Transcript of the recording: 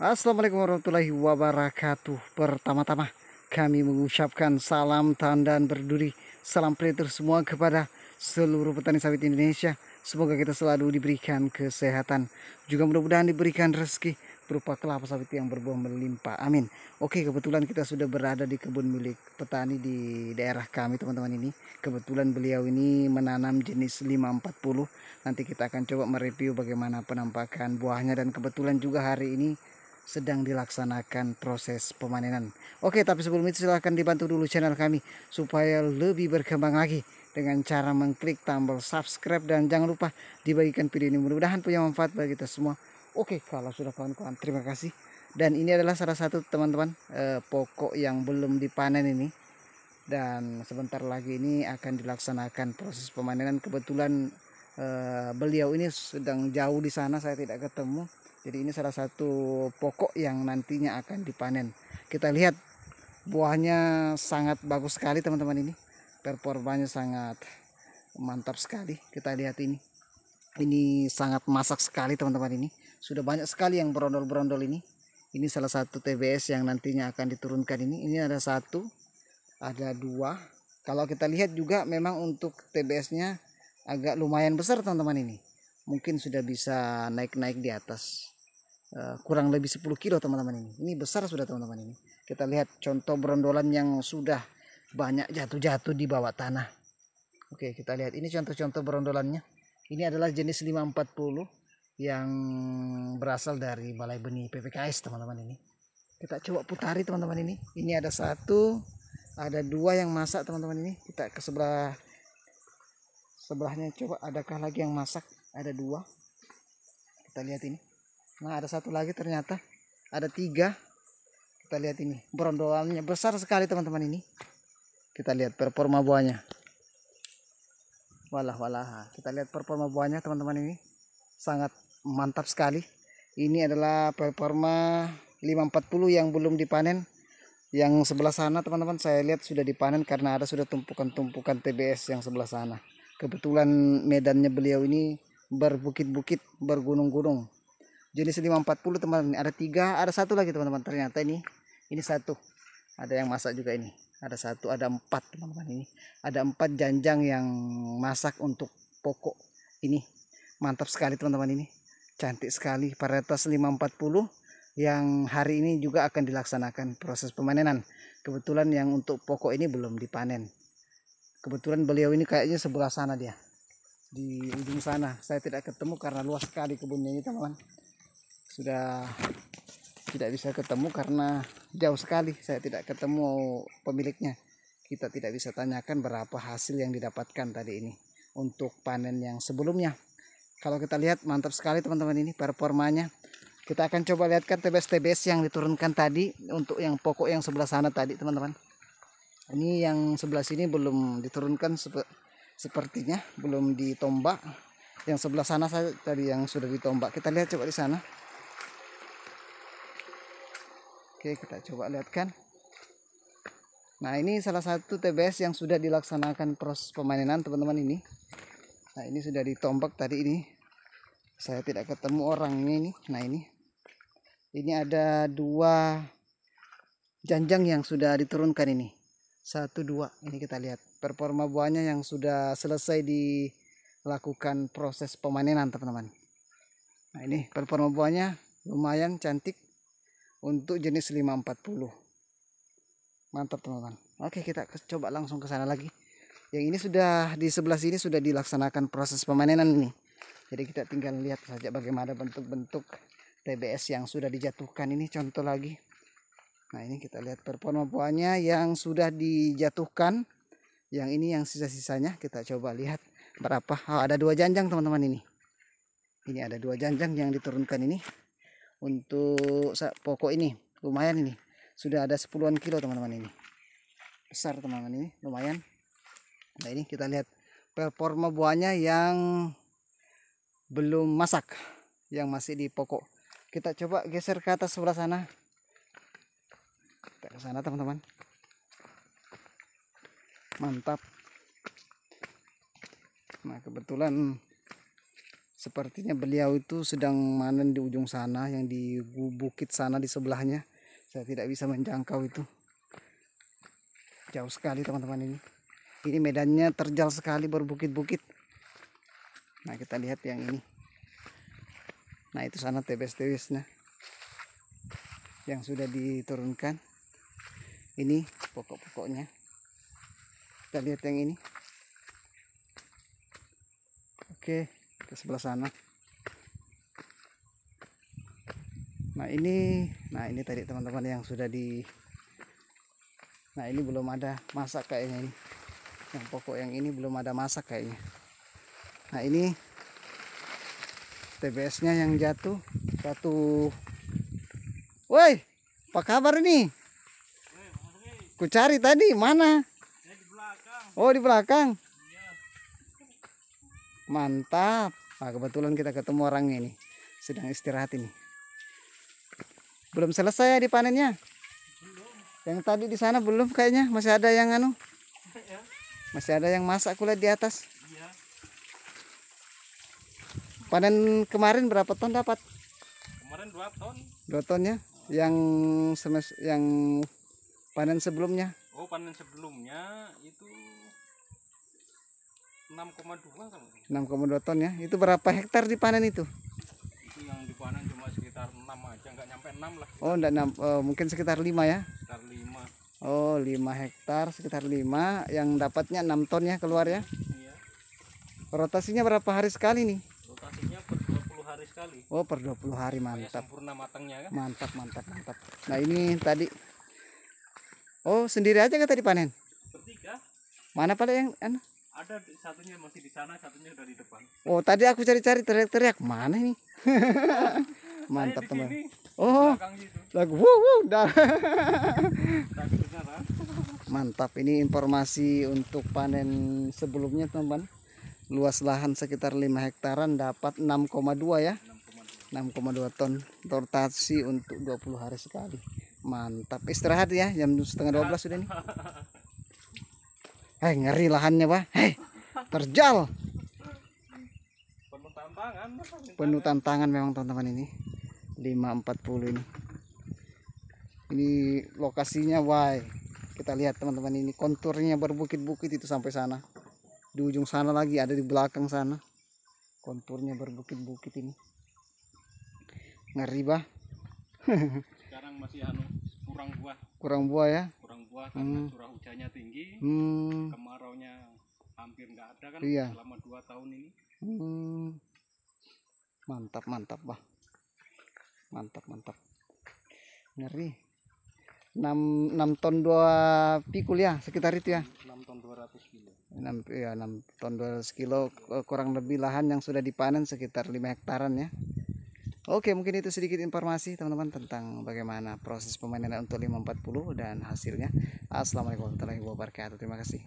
Assalamualaikum warahmatullahi wabarakatuh. Pertama-tama kami mengucapkan salam tandan berduri, salam plater semua kepada seluruh petani sawit Indonesia. Semoga kita selalu diberikan kesehatan, juga mudah-mudahan diberikan rezeki berupa kelapa sawit yang berbuah melimpah. Amin. Oke, kebetulan kita sudah berada di kebun milik petani di daerah kami, teman-teman ini. Kebetulan beliau ini menanam jenis 540. Nanti kita akan coba mereview bagaimana penampakan buahnya dan kebetulan juga hari ini sedang dilaksanakan proses pemanenan. Oke, tapi sebelum itu silahkan dibantu dulu channel kami supaya lebih berkembang lagi dengan cara mengklik tombol subscribe dan jangan lupa dibagikan video ini. Mudah-mudahan punya manfaat bagi kita semua. Oke, kalau sudah kawan-kawan, terima kasih. Dan ini adalah salah satu teman-teman eh, pokok yang belum dipanen ini. Dan sebentar lagi ini akan dilaksanakan proses pemanenan. Kebetulan eh, beliau ini sedang jauh di sana, saya tidak ketemu jadi ini salah satu pokok yang nantinya akan dipanen. Kita lihat buahnya sangat bagus sekali teman-teman ini. Performanya sangat mantap sekali. Kita lihat ini. Ini sangat masak sekali teman-teman ini. Sudah banyak sekali yang berondol-berondol ini. Ini salah satu TBS yang nantinya akan diturunkan ini. Ini ada satu, ada dua. Kalau kita lihat juga memang untuk TBS-nya agak lumayan besar teman-teman ini mungkin sudah bisa naik-naik di atas uh, kurang lebih 10 kilo teman-teman ini ini besar sudah teman-teman ini kita lihat contoh berondolan yang sudah banyak jatuh-jatuh di bawah tanah oke kita lihat ini contoh-contoh berondolannya ini adalah jenis 540 yang berasal dari balai benih PPKS teman-teman ini kita coba putari teman-teman ini ini ada satu ada dua yang masak teman-teman ini kita ke sebelah sebelahnya coba adakah lagi yang masak ada dua kita lihat ini nah ada satu lagi ternyata ada tiga kita lihat ini berondolannya besar sekali teman-teman ini kita lihat performa buahnya walah walah kita lihat performa buahnya teman-teman ini sangat mantap sekali ini adalah performa 540 yang belum dipanen yang sebelah sana teman-teman saya lihat sudah dipanen karena ada sudah tumpukan-tumpukan TBS yang sebelah sana kebetulan medannya beliau ini berbukit-bukit bergunung-gunung jenis 540 teman ada tiga ada satu lagi teman-teman ternyata ini ini satu ada yang masak juga ini ada satu ada empat teman-teman ini ada empat janjang yang masak untuk pokok ini mantap sekali teman-teman ini cantik sekali varietas 540 yang hari ini juga akan dilaksanakan proses pemanenan kebetulan yang untuk pokok ini belum dipanen kebetulan beliau ini kayaknya sebelah sana dia di ujung sana saya tidak ketemu karena luas sekali kebunnya ini teman-teman sudah tidak bisa ketemu karena jauh sekali saya tidak ketemu pemiliknya kita tidak bisa tanyakan berapa hasil yang didapatkan tadi ini untuk panen yang sebelumnya kalau kita lihat mantap sekali teman-teman ini performanya kita akan coba lihatkan TBS-TBS yang diturunkan tadi untuk yang pokok yang sebelah sana tadi teman-teman ini yang sebelah sini belum diturunkan sepertinya belum ditombak yang sebelah sana saya tadi yang sudah ditombak kita lihat coba di sana oke kita coba lihatkan nah ini salah satu TBS yang sudah dilaksanakan proses pemainan teman-teman ini nah ini sudah ditombak tadi ini saya tidak ketemu orangnya ini nah ini ini ada dua janjang yang sudah diturunkan ini satu dua ini kita lihat performa buahnya yang sudah selesai dilakukan proses pemanenan teman-teman nah ini performa buahnya lumayan cantik untuk jenis 540 mantap teman-teman oke kita coba langsung ke sana lagi yang ini sudah di sebelah sini sudah dilaksanakan proses pemanenan ini jadi kita tinggal lihat saja bagaimana bentuk-bentuk TBS yang sudah dijatuhkan ini contoh lagi nah ini kita lihat performa buahnya yang sudah dijatuhkan yang ini yang sisa-sisanya kita coba lihat berapa oh, ada dua janjang teman-teman ini ini ada dua janjang yang diturunkan ini untuk pokok ini lumayan ini sudah ada sepuluhan kilo teman-teman ini besar teman-teman ini lumayan nah ini kita lihat performa buahnya yang belum masak yang masih di pokok kita coba geser ke atas sebelah sana ke sana teman-teman mantap nah kebetulan sepertinya beliau itu sedang manen di ujung sana yang di bukit sana di sebelahnya saya tidak bisa menjangkau itu jauh sekali teman-teman ini ini medannya terjal sekali berbukit-bukit nah kita lihat yang ini nah itu sana tebes-tebesnya yang sudah diturunkan ini pokok-pokoknya kita lihat yang ini oke ke sebelah sana nah ini nah ini tadi teman-teman yang sudah di nah ini belum ada masak kayaknya ini yang pokok yang ini belum ada masak kayaknya nah ini TBS nya yang jatuh satu woi apa kabar nih ku cari tadi mana Oh, di belakang. Mantap. Nah, kebetulan kita ketemu orang ini. Sedang istirahat ini. Belum selesai ya dipanennya? Belum. Yang tadi di sana belum kayaknya. Masih ada yang anu. Masih ada yang masak kulit di atas. Iya. Panen kemarin berapa ton dapat? Kemarin 2 ton. 2 ton ya? Yang semes yang panen sebelumnya? Oh, panen sebelumnya itu 6,2 6,2 ton ya. Itu berapa hektar dipanen itu? Itu yang dipanen cuma sekitar 6 aja, enggak nyampe 6 lah. Oh, enggak 6 oh, mungkin sekitar 5 ya. Sekitar 5. Oh, 5 hektar sekitar 5 yang dapatnya 6 ton ya keluar ya. Iya. Rotasinya berapa hari sekali nih? Rotasinya per 20 hari sekali. Oh, per 20 hari mantap. Supaya sempurna matangnya kan? Mantap, mantap, mantap. Nah, ini tadi Oh, sendiri aja kan tadi panen? Bertiga. Mana pada yang anak? Ada satunya masih di sana, satunya udah di depan. Oh, tadi aku cari-cari teriak-teriak, mana ini? Mantap, teman. Oh. Lagu wuh, wuh, dah. Mantap, ini informasi untuk panen sebelumnya, teman. Luas lahan sekitar 5 hektaran dapat 6,2 ya. 6,2 ton tortasi untuk 20 hari sekali mantap istirahat ya jam setengah 12 sudah nih Eh ngeri lahannya pak. Hei eh, terjal. Penuh tantangan. Penuh tantangan memang teman-teman ini. 540 ini. Ini lokasinya wah Kita lihat teman-teman ini konturnya berbukit-bukit itu sampai sana. Di ujung sana lagi ada di belakang sana. Konturnya berbukit-bukit ini. Ngeri bah. Sekarang masih anu kurang buah. Kurang buah ya bawah karena hmm. curah hujannya tinggi hmm. kemarau nya hampir nggak ada kan iya. selama dua tahun ini hmm. mantap mantap bah mantap mantap ngeri 6, 6 ton 2 pikul ya sekitar itu ya 6 ton 200 kilo 6, ya, 6 ton 200 kilo eh, kurang lebih lahan yang sudah dipanen sekitar 5 hektaran ya Oke, mungkin itu sedikit informasi teman-teman tentang bagaimana proses pemainan untuk 540 dan hasilnya. Assalamualaikum warahmatullahi wabarakatuh. Terima kasih.